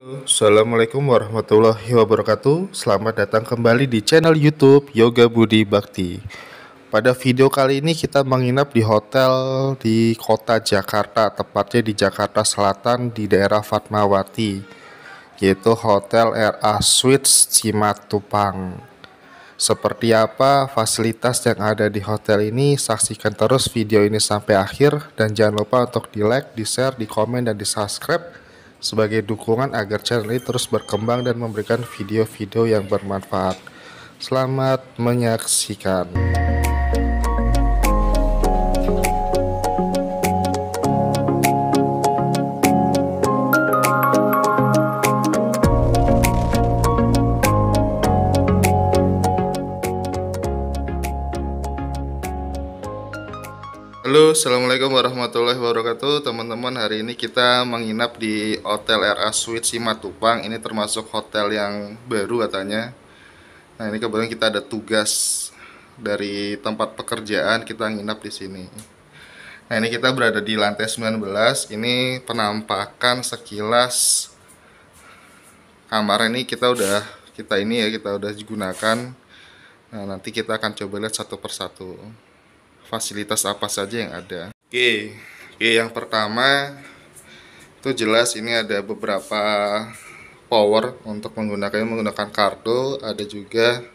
Assalamualaikum warahmatullahi wabarakatuh Selamat datang kembali di channel youtube Yoga Budi Bakti Pada video kali ini kita menginap di hotel di kota Jakarta Tepatnya di Jakarta Selatan di daerah Fatmawati Yaitu Hotel RA Suites Cimatupang Seperti apa fasilitas yang ada di hotel ini Saksikan terus video ini sampai akhir Dan jangan lupa untuk di like, di share, di komen, dan di subscribe sebagai dukungan agar channel ini terus berkembang dan memberikan video-video yang bermanfaat. Selamat menyaksikan. Halo, Assalamualaikum warahmatullahi wabarakatuh Teman-teman, hari ini kita menginap di Hotel RA Suite Simatupang Ini termasuk hotel yang baru katanya Nah, ini kebetulan kita ada tugas dari tempat pekerjaan Kita nginap di sini Nah, ini kita berada di lantai 19 Ini penampakan sekilas Kamar ini kita udah Kita ini ya, kita udah digunakan. Nah, nanti kita akan coba lihat satu persatu fasilitas apa saja yang ada. Oke, oke yang pertama itu jelas ini ada beberapa power untuk menggunakan menggunakan kartu, ada juga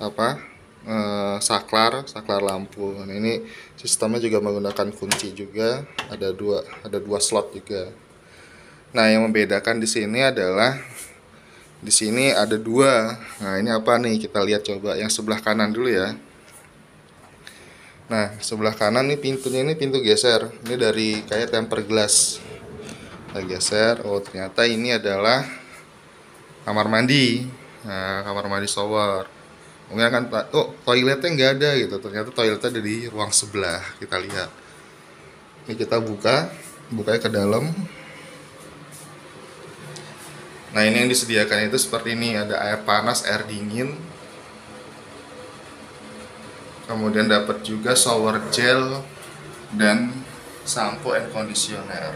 apa eh, saklar, saklar lampu. Nah, ini sistemnya juga menggunakan kunci juga, ada dua ada dua slot juga. Nah, yang membedakan di sini adalah di sini ada dua. Nah, ini apa nih? Kita lihat coba yang sebelah kanan dulu ya. Nah, sebelah kanan nih pintunya ini pintu geser. Ini dari kayak temper glass. Kita geser. Oh, ternyata ini adalah kamar mandi. Nah, kamar mandi shower. Mungkin akan oh, toiletnya nggak ada gitu. Ternyata toiletnya ada di ruang sebelah. Kita lihat. Ini kita buka, bukanya ke dalam. Nah, ini yang disediakan itu seperti ini, ada air panas, air dingin, kemudian dapat juga shower gel dan sampo and conditioner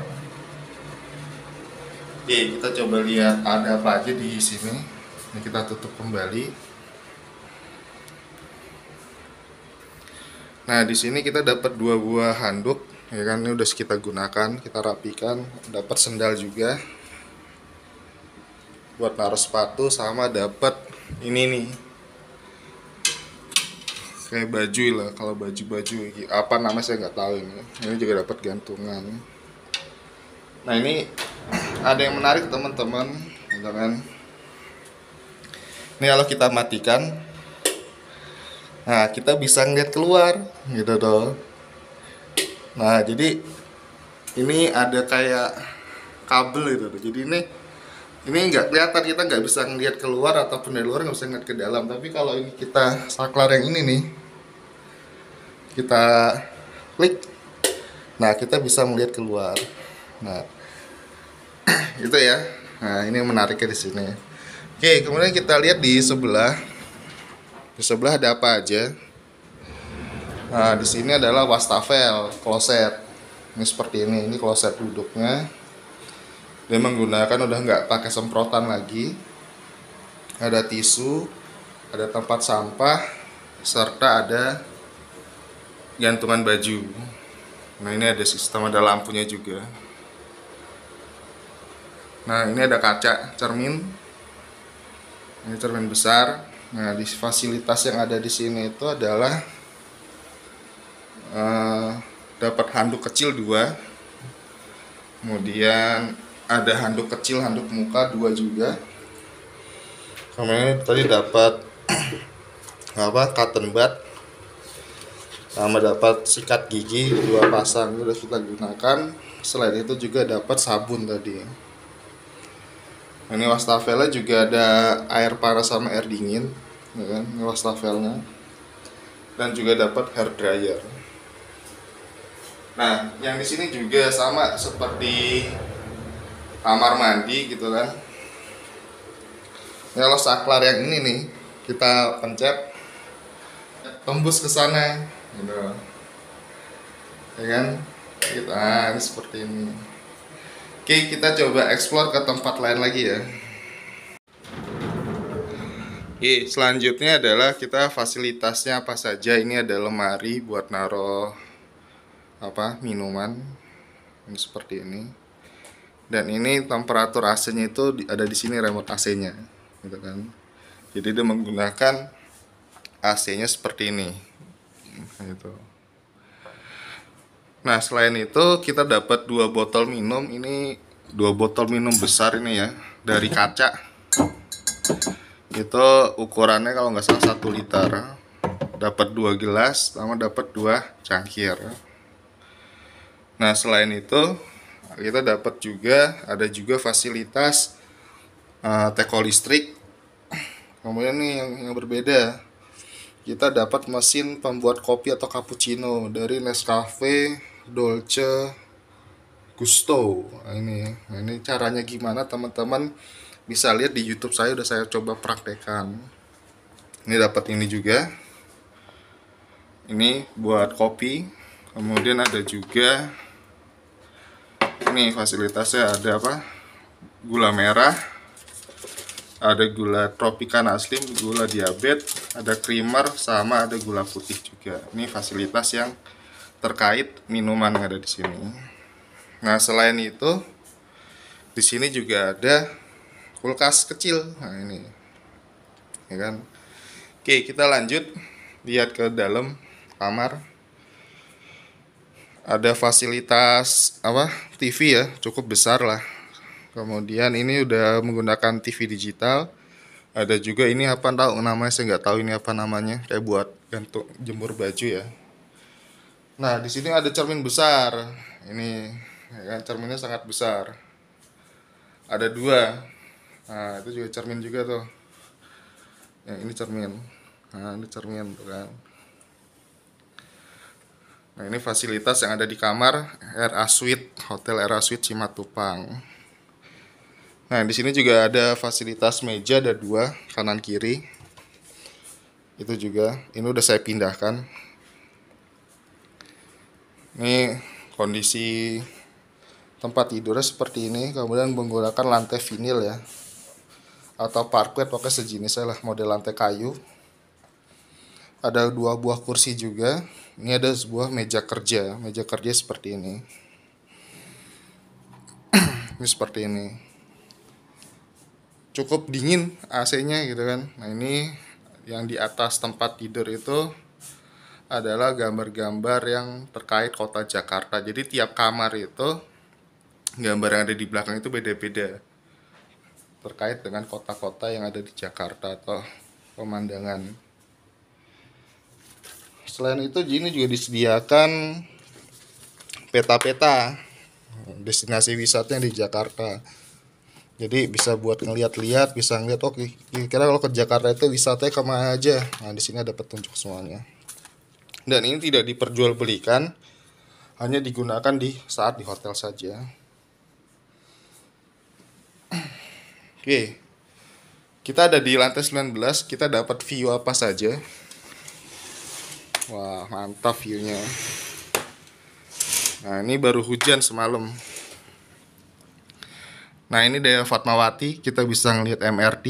oke kita coba lihat ada apa aja di sini ini kita tutup kembali nah di sini kita dapat dua buah handuk ya kan ini udah kita gunakan kita rapikan dapat sendal juga buat naruh sepatu sama dapat ini nih kayak baju lah kalau baju-baju apa nama saya nggak tahu ini ini juga dapat gantungan nah ini ada yang menarik teman-teman teman gitu ini kalau kita matikan nah kita bisa ngeliat keluar gitu dong nah jadi ini ada kayak kabel itu jadi ini ini nggak kelihatan kita nggak bisa ngeliat keluar ataupun dari luar nggak bisa ngeliat ke dalam tapi kalau ini kita saklar yang ini nih kita klik nah kita bisa melihat keluar nah itu ya nah ini menariknya di sini oke kemudian kita lihat di sebelah di sebelah ada apa aja nah di sini adalah wastafel kloset ini seperti ini ini kloset duduknya dia menggunakan udah nggak pakai semprotan lagi ada tisu ada tempat sampah serta ada gantungan baju nah ini ada sistem ada lampunya juga nah ini ada kaca cermin ini cermin besar nah di fasilitas yang ada di sini itu adalah uh, dapat handuk kecil dua kemudian ada handuk kecil handuk muka dua juga Kemudian tadi dapat apa cotton bud Nah, mendapat sikat gigi dua pasang sudah kita gunakan selain itu juga dapat sabun tadi ya. ini wastafelnya juga ada air panas sama air dingin ya kan ini wastafelnya dan juga dapat hair dryer nah yang di sini juga sama seperti kamar mandi gitu kan ini kalau saklar yang ini nih kita pencet tembus ke sana gitu ya kan kita nah, seperti ini oke kita coba explore ke tempat lain lagi ya Oke, selanjutnya adalah kita fasilitasnya apa saja. Ini ada lemari buat naro apa minuman. Ini seperti ini. Dan ini temperatur AC-nya itu ada di sini remote AC-nya, gitu kan. Jadi dia menggunakan AC-nya seperti ini gitu nah selain itu kita dapat dua botol minum ini dua botol minum besar ini ya dari kaca itu ukurannya kalau nggak salah satu liter dapat dua gelas sama dapat dua cangkir nah selain itu kita dapat juga ada juga fasilitas uh, teko listrik kemudian nih yang, yang berbeda kita dapat mesin pembuat kopi atau cappuccino dari Nescafe Dolce Gusto. Nah, ini nah, ini caranya gimana teman-teman bisa lihat di YouTube saya udah saya coba praktekan. Ini dapat ini juga. Ini buat kopi. Kemudian ada juga ini fasilitasnya ada apa? Gula merah, ada gula tropikan asli, gula diabet, ada creamer, sama ada gula putih juga. Ini fasilitas yang terkait minuman yang ada di sini. Nah, selain itu, di sini juga ada kulkas kecil. Nah, ini. Ya kan? Oke, kita lanjut lihat ke dalam kamar ada fasilitas apa TV ya cukup besar lah Kemudian ini udah menggunakan TV digital. Ada juga ini apa tahu namanya saya nggak tahu ini apa namanya kayak buat gantung jemur baju ya. Nah di sini ada cermin besar. Ini ya kan, cerminnya sangat besar. Ada dua. Nah itu juga cermin juga tuh. Ya, ini cermin. Nah ini cermin tuh kan. Nah, ini fasilitas yang ada di kamar RA Suite, Hotel RA Suite Cimatupang. Nah, di sini juga ada fasilitas meja ada dua, kanan kiri. Itu juga, ini udah saya pindahkan. Ini kondisi tempat tidurnya seperti ini, kemudian menggunakan lantai vinil ya. Atau parket pakai sejenis lah, model lantai kayu. Ada dua buah kursi juga. Ini ada sebuah meja kerja, meja kerja seperti ini. ini seperti ini cukup dingin AC-nya gitu kan. Nah ini yang di atas tempat tidur itu adalah gambar-gambar yang terkait kota Jakarta. Jadi tiap kamar itu gambar yang ada di belakang itu beda-beda terkait dengan kota-kota yang ada di Jakarta atau pemandangan. Selain itu ini juga disediakan peta-peta destinasi wisata yang di Jakarta jadi bisa buat ngeliat-liat bisa ngeliat oke oh, kira-kira kalau ke Jakarta itu wisatanya kemana aja nah di sini ada petunjuk semuanya dan ini tidak diperjualbelikan hanya digunakan di saat di hotel saja oke kita ada di lantai 19 kita dapat view apa saja wah mantap viewnya nah ini baru hujan semalam Nah ini dari Fatmawati kita bisa ngelihat MRT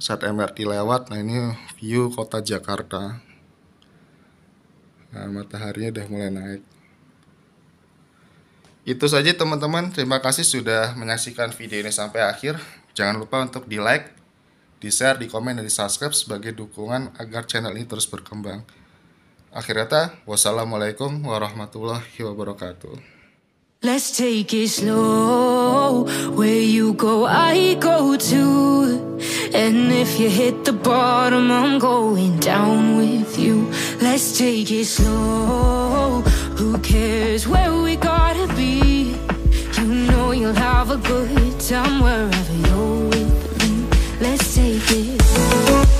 saat MRT lewat. Nah ini view kota Jakarta. Nah, mataharinya udah mulai naik. Itu saja teman-teman. Terima kasih sudah menyaksikan video ini sampai akhir. Jangan lupa untuk di like, di share, di komen, dan di subscribe sebagai dukungan agar channel ini terus berkembang. Akhir kata, wassalamualaikum warahmatullahi wabarakatuh. Let's take it slow. Where you go, I go too. And if you hit the bottom, I'm going down with you. Let's take it slow. Who cares where we gotta be? You know you'll have a good time wherever you're with me. Let's take it slow.